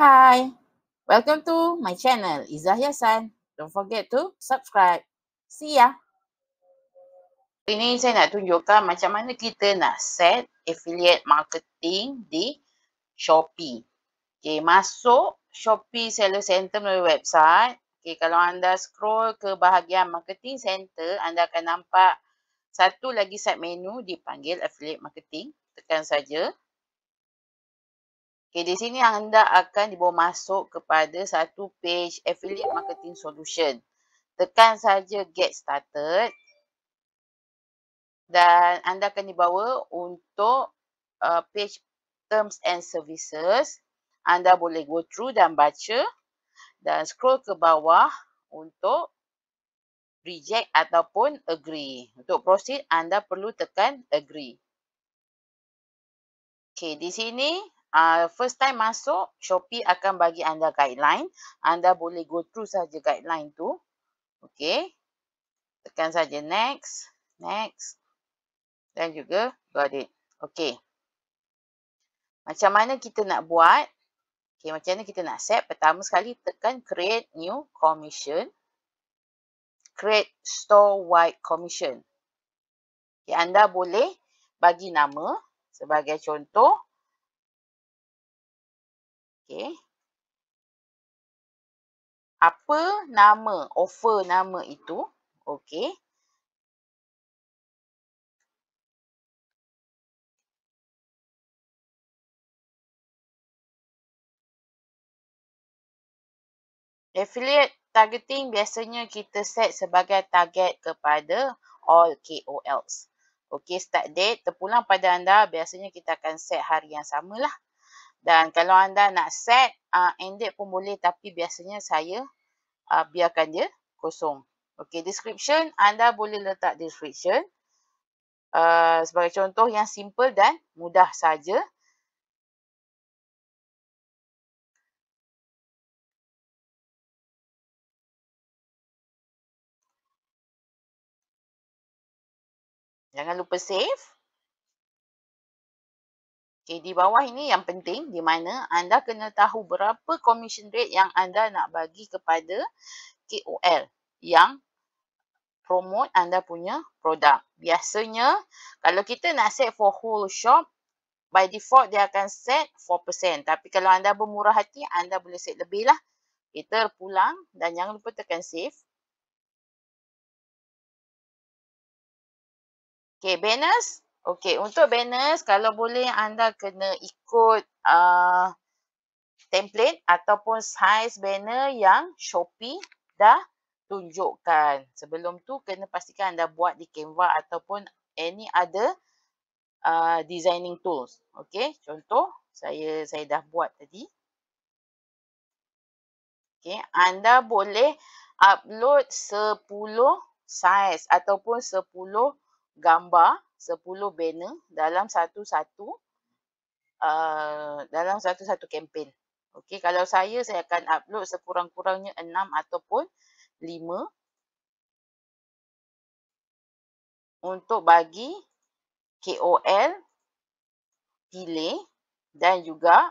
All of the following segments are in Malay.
Hi, welcome to my channel, Izzah Yasan. Don't forget to subscribe. See ya! Hari ini saya nak tunjukkan macam mana kita nak set affiliate marketing di Shopee. Okay, masuk Shopee Seller Center melalui website. Okay, kalau anda scroll ke bahagian marketing center, anda akan nampak satu lagi side menu dipanggil affiliate marketing. Tekan saja. Okay, di sini anda akan dibawa masuk kepada satu page affiliate marketing solution. Tekan saja get started. Dan anda akan dibawa untuk uh, page terms and services. Anda boleh go through dan baca dan scroll ke bawah untuk reject ataupun agree. Untuk proceed anda perlu tekan agree. Okay di sini uh, first time masuk, Shopee akan bagi anda guideline. Anda boleh go through saja guideline tu. Okey, Tekan saja next. Next. Dan juga got it. Okey, Macam mana kita nak buat? Okey, macam mana kita nak set? Pertama sekali tekan create new commission. Create store wide commission. Okay, anda boleh bagi nama sebagai contoh. Okay, Apa nama offer nama itu? Okay. Affiliate targeting biasanya kita set sebagai target kepada all KOLs. Okey, start date terpulang pada anda biasanya kita akan set hari yang samalah. Dan kalau anda nak set uh, ah, end pun boleh tapi biasanya saya uh, biarkan dia kosong. Okey, description anda boleh letak description. Uh, sebagai contoh yang simple dan mudah saja. Jangan lupa save. Okay, di bawah ini yang penting di mana anda kena tahu berapa commission rate yang anda nak bagi kepada KOL yang promote anda punya produk. Biasanya kalau kita nak set for whole shop, by default dia akan set 4%. Tapi kalau anda bermurah hati, anda boleh set lebih lah. Kita pulang dan jangan lupa tekan save. Okay, banners Okey, untuk banners kalau boleh anda kena ikut uh, template ataupun size banner yang Shopee dah tunjukkan. Sebelum tu kena pastikan anda buat di Canva ataupun any other uh, designing tools. Okey, contoh saya saya dah buat tadi. Okey, anda boleh upload 10 size ataupun 10 gambar 10 banner dalam satu-satu uh, dalam satu-satu kempen. Okey, kalau saya saya akan upload sekurang-kurangnya 6 ataupun 5 untuk bagi KOL pilih dan juga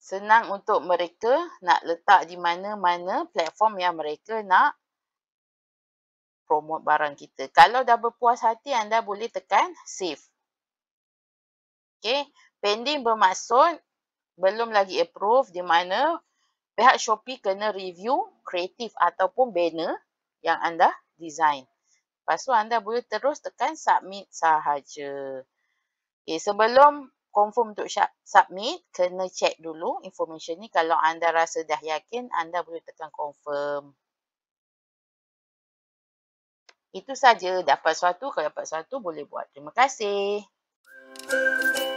senang untuk mereka nak letak di mana-mana platform yang mereka nak promote barang kita. Kalau dah berpuas hati, anda boleh tekan save. Okay. Pending bermaksud, belum lagi approve di mana pihak Shopee kena review kreatif ataupun banner yang anda design. Lepas tu anda boleh terus tekan submit sahaja. Okay, sebelum confirm untuk submit, kena check dulu information ni. Kalau anda rasa dah yakin, anda boleh tekan confirm. Itu saja dapat satu kalau dapat satu boleh buat. Terima kasih. Thank you.